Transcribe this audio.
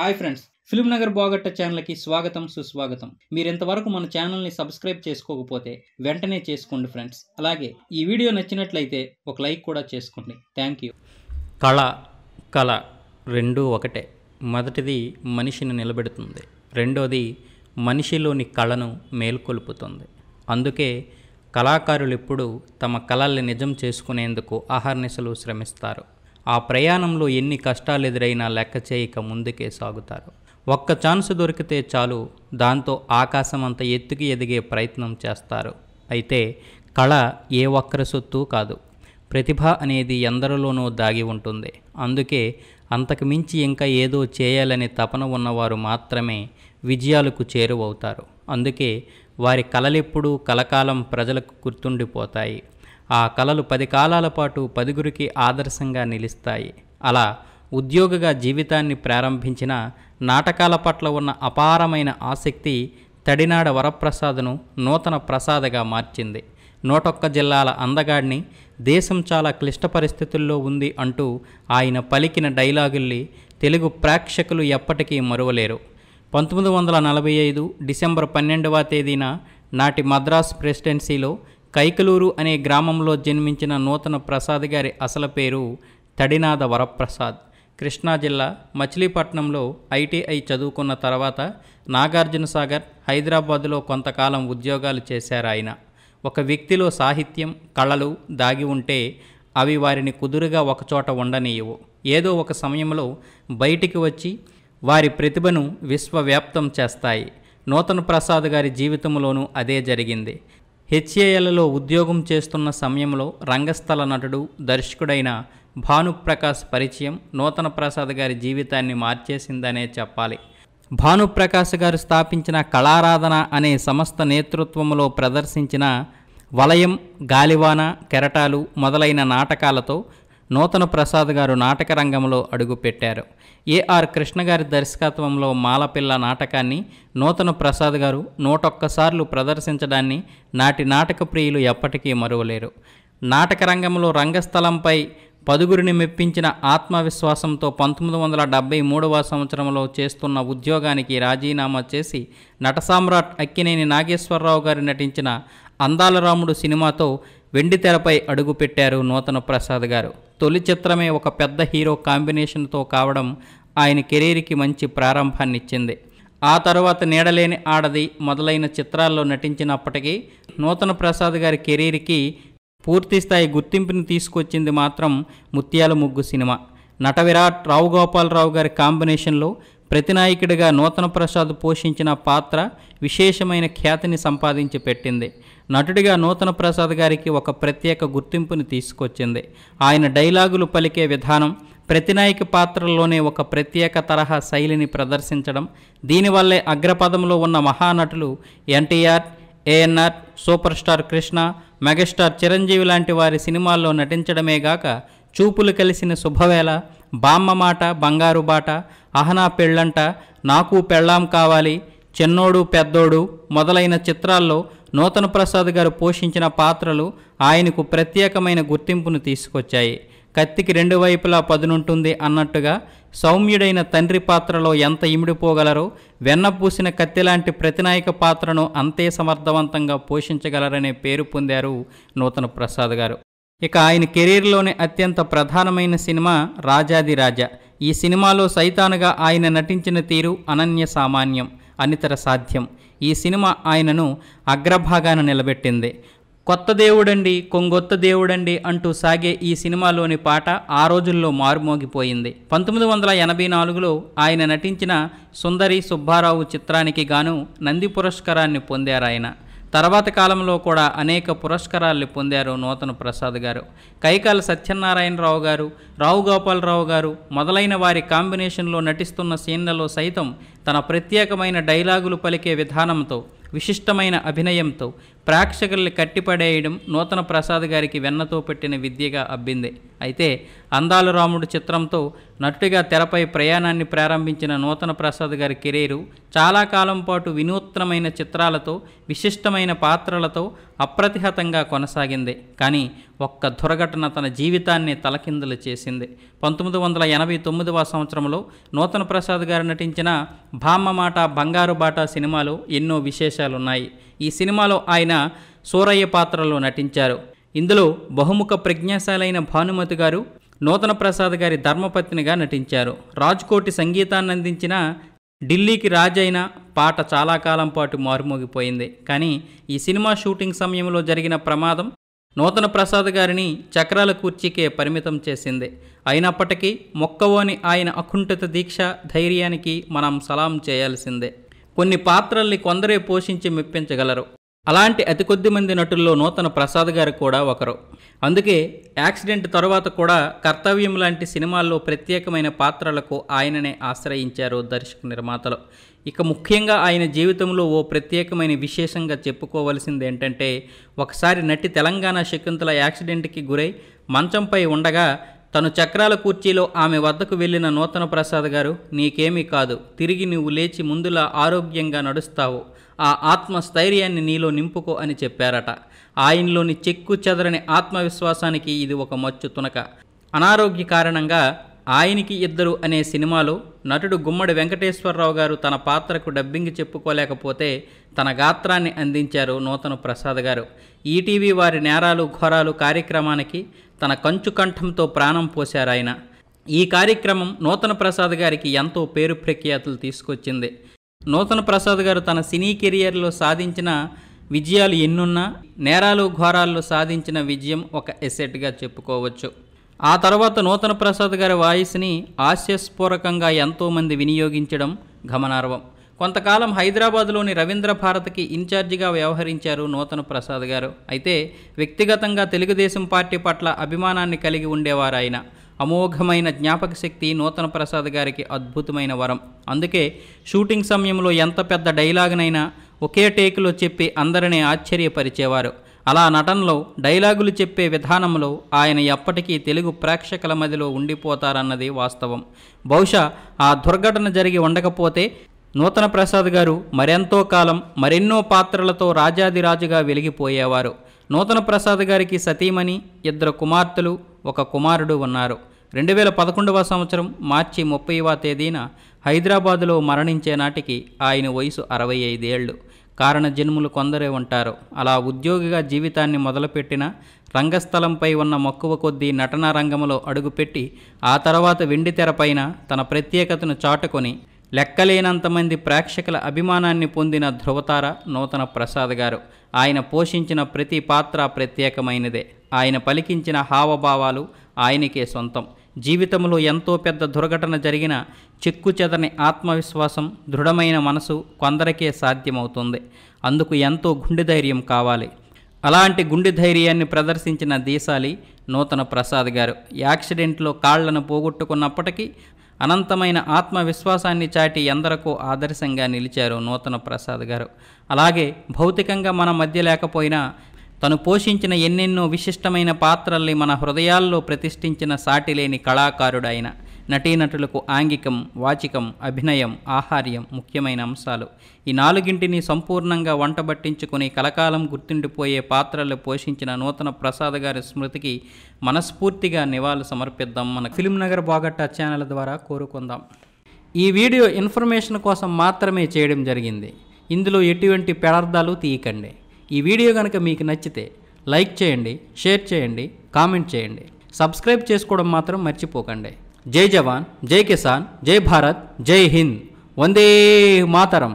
hi friends film Nagar బాగట్ట ఛానల్కి స్వాగతం సుస్వాగతం మీరు ఇంతవరకు మన ఛానల్ని సబ్స్క్రైబ్ చేసుకోకపోతే వెంటనే చేసుకోండి ఫ్రెండ్స్ అలాగే ఈ వీడియో నచ్చినట్లయితే ఒక లైక్ కూడా చేసుకోండి థ్యాంక్ యూ కళ కళ రెండు ఒకటే మొదటిది మనిషిని నిలబెడుతుంది రెండోది మనిషిలోని కళను మేల్కొల్పుతుంది అందుకే కళాకారులు ఎప్పుడు తమ కళల్ని నిజం చేసుకునేందుకు ఆహార్నిశలు శ్రమిస్తారు ఆ ప్రయాణంలో ఎన్ని కష్టాలు ఎదురైనా లెక్క చేయక ముందుకే సాగుతారు ఒక్క ఛాన్స్ దొరికితే చాలు దాంతో ఆకాశం అంత ఎత్తుకి ఎదిగే ప్రయత్నం చేస్తారు అయితే కళ ఏ ఒక్కరి సొత్తు కాదు ప్రతిభ అనేది ఎందరిలోనూ దాగి ఉంటుంది అందుకే అంతకు మించి ఇంకా ఏదో చేయాలనే తపన ఉన్నవారు మాత్రమే విజయాలకు చేరువవుతారు అందుకే వారి కళలెప్పుడూ కలకాలం ప్రజలకు గుర్తుండిపోతాయి ఆ కళలు పది కాలాల పాటు పదుగురికి ఆదర్శంగా నిలుస్తాయి అలా ఉద్యోగగా జీవితాన్ని ప్రారంభించిన నాటకాల పట్ల ఉన్న అపారమైన ఆసక్తి తడినాడ వరప్రసాద్ను నూతన ప్రసాదగా మార్చింది నూటొక్క జిల్లాల అందగాడిని దేశం చాలా క్లిష్ట పరిస్థితుల్లో ఉంది అంటూ ఆయన పలికిన డైలాగుల్ని తెలుగు ప్రేక్షకులు ఎప్పటికీ మరువలేరు పంతొమ్మిది వందల నలభై ఐదు డిసెంబర్ పన్నెండవ తేదీన నాటి మద్రాస్ ప్రెసిడెన్సీలో కైకలూరు అనే గ్రామంలో జన్మించిన నూతన ప్రసాద్ గారి అసలు పేరు తడినాథ వరప్రసాద్ కృష్ణా జిల్లా మచిలీపట్నంలో ఐటీఐ చదువుకున్న తర్వాత నాగార్జున సాగర్ హైదరాబాదులో కొంతకాలం ఉద్యోగాలు చేశారు ఆయన ఒక వ్యక్తిలో సాహిత్యం కళలు దాగి ఉంటే అవి వారిని కుదురుగా ఒకచోట ఉండనీయవు ఏదో ఒక సమయంలో బయటికి వచ్చి వారి ప్రతిభను విశ్వవ్యాప్తం చేస్తాయి నూతన ప్రసాద్ గారి జీవితంలోనూ అదే జరిగింది హెచ్ఏఎల్లో ఉద్యోగం చేస్తున్న సమయంలో రంగస్థల నటుడు దర్శకుడైన భానుప్రకాష్ పరిచయం నూతన ప్రసాద్ గారి జీవితాన్ని మార్చేసిందనే చెప్పాలి భానుప్రకాష్ గారు స్థాపించిన కళారాధన అనే సంస్థ నేతృత్వంలో ప్రదర్శించిన వలయం గాలివాన కెరటాలు మొదలైన నాటకాలతో నూతన ప్రసాద్ గారు నాటక రంగంలో అడుగుపెట్టారు ఏఆర్ కృష్ణ గారి దర్శకత్వంలో మాలపిల్ల నాటకాన్ని నూతన ప్రసాద్ గారు నూటొక్కసార్లు ప్రదర్శించడాన్ని నాటి నాటక ప్రియులు ఎప్పటికీ మరువలేరు నాటక రంగంలో రంగస్థలంపై పదుగురిని మెప్పించిన ఆత్మవిశ్వాసంతో పంతొమ్మిది వందల డెబ్బై మూడవ సంవత్సరంలో చేస్తున్న ఉద్యోగానికి రాజీనామా చేసి నటసామ్రాట్ అక్కినేని నాగేశ్వరరావు గారు నటించిన అందాలరాముడు సినిమాతో వెండితెరపై అడుగుపెట్టారు నూతన ప్రసాద్ గారు తొలి చిత్రమే ఒక పెద్ద హీరో కాంబినేషన్తో కావడం ఆయన కెరీర్కి మంచి ప్రారంభాన్నిచ్చింది ఆ తర్వాత నీడలేని ఆడది మొదలైన చిత్రాల్లో నటించినప్పటికీ నూతన ప్రసాద్ గారి కెరీర్కి పూర్తిస్థాయి గుర్తింపుని తీసుకొచ్చింది మాత్రం ముత్యాల ముగ్గు సినిమా నట విరాట్ రావు గోపాలరావు గారి కాంబినేషన్లో ప్రతినాయకుడిగా నూతన ప్రసాద్ పోషించిన పాత్ర విశేషమైన ఖ్యాతిని సంపాదించి పెట్టింది నటుడిగా నూతన ప్రసాద్ గారికి ఒక ప్రత్యేక గుర్తింపుని తీసుకొచ్చింది ఆయన డైలాగులు పలికే విధానం ప్రతినాయక పాత్రల్లోనే ఒక ప్రత్యేక తరహా శైలిని ప్రదర్శించడం దీనివల్లే అగ్రపదంలో ఉన్న మహానటులు NTR ANR super star Krishna megastar Chiranjeevi లాంటి వారి సినిమాల్లో నటించడమే గాక చూపులు కలిసిన శుభవేళ బామ్మ మాట బంగారు బాట అహనా పెళ్ళంట నాకు పెళ్ళాం కావాలి చిన్నోడు పెద్దోడు మొదలైన చిత్రాల్లో నూతన ప్రసాద్ గారు పోషించిన పాత్రలు ఆయనకు ప్రత్యేకమైన గుర్తింపును తీసుకొచ్చాయి కత్తికి రెండు వైపులా పదునుంటుంది అన్నట్టుగా సౌమ్యుడైన తండ్రి పాత్రలో ఎంత ఇమిడిపోగలరో వెన్నపూసిన కత్తిలాంటి ప్రతినాయక పాత్రను అంతే సమర్థవంతంగా పోషించగలరనే పేరు పొందారు నూతన ప్రసాద్ గారు ఇక ఆయన కెరీర్లోనే అత్యంత ప్రధానమైన సినిమా రాజాది రాజా ఈ సినిమాలో సైతానుగా ఆయన నటించిన తీరు అనన్య సామాన్యం అనితర సాధ్యం ఈ సినిమా ఆయనను అగ్రభాగాన నిలబెట్టింది కొత్త దేవుడండి కొంగొత్త దేవుడండి అంటూ సాగే ఈ సినిమాలోని పాట ఆ రోజుల్లో మారుమోగిపోయింది పంతొమ్మిది వందల ఎనభై నాలుగులో ఆయన నటించిన సుందరి సుబ్బారావు చిత్రానికి గాను నంది పురస్కారాన్ని పొందారు తర్వాత కాలంలో కూడా అనేక పురస్కారాలు పొందారు నూతన ప్రసాద్ గారు కైకాల సత్యనారాయణరావు గారు రావు గోపాలరావు గారు మొదలైన వారి కాంబినేషన్లో నటిస్తున్న సీన్లలో సైతం తన ప్రత్యేకమైన డైలాగులు పలికే విధానంతో విశిష్టమైన అభినయంతో ప్రేక్షకుల్ని కట్టిపడేయడం నూతన ప్రసాద్ గారికి వెన్నతో పెట్టిన విద్యగా అబ్బిందే అయితే అందాలు రాముడు చిత్రంతో నటుడిగా తెరపై ప్రయాణాన్ని ప్రారంభించిన నూతన ప్రసాద్ గారి కెరీరు చాలా కాలం పాటు వినూత్నమైన చిత్రాలతో విశిష్టమైన పాత్రలతో అప్రతిహతంగా కొనసాగింది కానీ ఒక్క దుర్ఘటన తన జీవితాన్ని తలకిందులు చేసింది పంతొమ్మిది వందల ఎనభై తొమ్మిదవ సంవత్సరంలో నూతన ప్రసాద్ గారు నటించిన భామ మాట బంగారు బాట సినిమాలో ఎన్నో విశేషాలున్నాయి ఈ సినిమాలో ఆయన సూరయ్య పాత్రలో నటించారు ఇందులో బహుముఖ ప్రజ్ఞాశాలైన భానుమతి గారు నూతన ప్రసాద్ గారి ధర్మపత్నిగా నటించారు రాజ్కోటి సంగీతాన్ని అందించిన ఢిల్లీకి రాజైన పాట చాలా కాలం పాటు మారుమోగిపోయింది కానీ ఈ సినిమా షూటింగ్ సమయంలో జరిగిన ప్రమాదం నూతన ప్రసాద్ గారిని చక్రాల కూర్చికే పరిమితం చేసింది అయినప్పటికీ మొక్కవోని ఆయన అకుంఠిత దీక్ష ధైర్యానికి మనం సలాం చేయాల్సిందే కొన్ని పాత్రల్ని కొందరే పోషించి మెప్పించగలరు అలాంటి అతి కొద్ది మంది నటుల్లో నూతన ప్రసాద్ గారు కూడా ఒకరు అందుకే యాక్సిడెంట్ తర్వాత కూడా కర్తవ్యం లాంటి సినిమాల్లో ప్రత్యేకమైన పాత్రలకు ఆయననే ఆశ్రయించారు దర్శక నిర్మాతలు ఇక ముఖ్యంగా ఆయన జీవితంలో ఓ ప్రత్యేకమైన విశేషంగా చెప్పుకోవలసింది ఏంటంటే ఒకసారి నటి తెలంగాణ శకుంతల యాక్సిడెంట్కి గురై మంచంపై ఉండగా తను చక్రాల కుర్చీలో ఆమె వద్దకు వెళ్ళిన నూతన ప్రసాద్ గారు నీకేమీ కాదు తిరిగి నువ్వు లేచి ముందులా ఆరోగ్యంగా నడుస్తావు ఆ ఆత్మస్థైర్యాన్ని నీలో నింపుకో అని చెప్పారట ఆయనలోని చెక్కు చెదరని ఆత్మవిశ్వాసానికి ఇది ఒక మచ్చు తునక అనారోగ్య కారణంగా ఆయనకి ఇద్దరు అనే సినిమాలో నటుడు గుమ్మడి వెంకటేశ్వరరావు గారు తన పాత్రకు డబ్బింగ్ చెప్పుకోలేకపోతే తన గాత్రాన్ని అందించారు నూతన ప్రసాద్ గారు ఈటీవీ వారి నేరాలు ఘోరాలు కార్యక్రమానికి తన కంచు కంఠంతో ప్రాణం పోశారు ఆయన ఈ కార్యక్రమం నూతన ప్రసాద్ గారికి ఎంతో పేరు ప్రఖ్యాతులు తీసుకొచ్చింది నూతన ప్రసాద్ గారు తన సినీ కెరియర్లో సాధించిన విజయాలు ఎన్నున్నా నేరాలు ఘోరాల్లో సాధించిన విజయం ఒక ఎసెట్గా చెప్పుకోవచ్చు ఆ తర్వాత నూతన ప్రసాద్ గారి వాయిస్ని హాస్యస్ఫూరకంగా ఎంతోమంది వినియోగించడం గమనార్హం కొంతకాలం హైదరాబాద్లోని రవీంద్ర భారత్కి ఇన్ఛార్జిగా వ్యవహరించారు నూతన ప్రసాద్ గారు అయితే వ్యక్తిగతంగా తెలుగుదేశం పార్టీ పట్ల అభిమానాన్ని కలిగి ఉండేవారు ఆయన అమోఘమైన జ్ఞాపక శక్తి నూతన ప్రసాద్ గారికి అద్భుతమైన వరం అందుకే షూటింగ్ సమయంలో ఎంత పెద్ద డైలాగ్నైనా ఒకే టేకులో చెప్పి అందరినీ ఆశ్చర్యపరిచేవారు అలా నటనలో డైలాగులు చెప్పే విధానంలో ఆయన ఎప్పటికీ తెలుగు ప్రేక్షకుల మదిలో ఉండిపోతారన్నది వాస్తవం బహుశా ఆ దుర్ఘటన జరిగి ఉండకపోతే నూతన ప్రసాద్ గారు మరెంతో కాలం మరెన్నో పాత్రలతో రాజాదిరాజుగా వెలిగిపోయేవారు నూతన ప్రసాద్ గారికి సతీమణి ఇద్దరు కుమార్తెలు ఒక కుమారుడు ఉన్నారు రెండు వేల పదకొండవ సంవత్సరం మార్చి ముప్పైవ తేదీన హైదరాబాదులో మరణించే నాటికి ఆయన వయసు అరవై ఐదేళ్లు కారణ జన్ములు కొందరే ఉంటారు అలా ఉద్యోగిగా జీవితాన్ని మొదలుపెట్టిన రంగస్థలంపై ఉన్న మక్కువ కొద్దీ నటనా రంగంలో అడుగుపెట్టి ఆ తర్వాత వెండి తెరపైన తన ప్రత్యేకతను చాటుకొని లెక్కలేనంతమంది ప్రేక్షకుల అభిమానాన్ని పొందిన ధృవతార నూతన ప్రసాద్ గారు ఆయన పోషించిన ప్రతి పాత్ర ప్రత్యేకమైనదే ఆయన పలికించిన హావభావాలు ఆయనకే సొంతం జీవితంలో ఎంతో పెద్ద దుర్ఘటన జరిగిన చెక్కు చెదని ఆత్మవిశ్వాసం దృఢమైన మనసు కొందరికే సాధ్యమవుతుంది అందుకు ఎంతో గుండె ధైర్యం కావాలి అలాంటి గుండె ధైర్యాన్ని ప్రదర్శించిన దేశాలి నూతన ప్రసాద్ గారు యాక్సిడెంట్లో కాళ్లను పోగొట్టుకున్నప్పటికీ అనంతమైన ఆత్మవిశ్వాసాన్ని చాటి ఎందరకు ఆదర్శంగా నిలిచారు నూతన ప్రసాద్ గారు అలాగే భౌతికంగా మన మధ్య లేకపోయినా తను పోషించిన ఎన్నెన్నో విశిష్టమైన పాత్రల్ని మన హృదయాల్లో ప్రతిష్ఠించిన సాటిలేని కళాకారుడైన నటీనటులకు ఆంగికం వాచికం అభినయం ఆహార్యం ముఖ్యమైన అంశాలు ఈ నాలుగింటిని సంపూర్ణంగా వంటబట్టించుకుని కలకాలం గుర్తుండిపోయే పాత్రలు పోషించిన నూతన ప్రసాద్ గారి స్మృతికి మనస్ఫూర్తిగా నివాళులు సమర్పిద్దాం మన ఫిలిం నగర్ బాగట్టా ఛానల్ ద్వారా కోరుకుందాం ఈ వీడియో ఇన్ఫర్మేషన్ కోసం మాత్రమే చేయడం జరిగింది ఇందులో ఎటువంటి పెడార్థాలు తీయకండి ఈ వీడియో కనుక మీకు నచ్చితే లైక్ చేయండి షేర్ చేయండి కామెంట్ చేయండి సబ్స్క్రైబ్ చేసుకోవడం మాత్రం మర్చిపోకండి జై జవాన్ జై కిసాన్ జై భారత్ జై హింద్ వందే మాతరం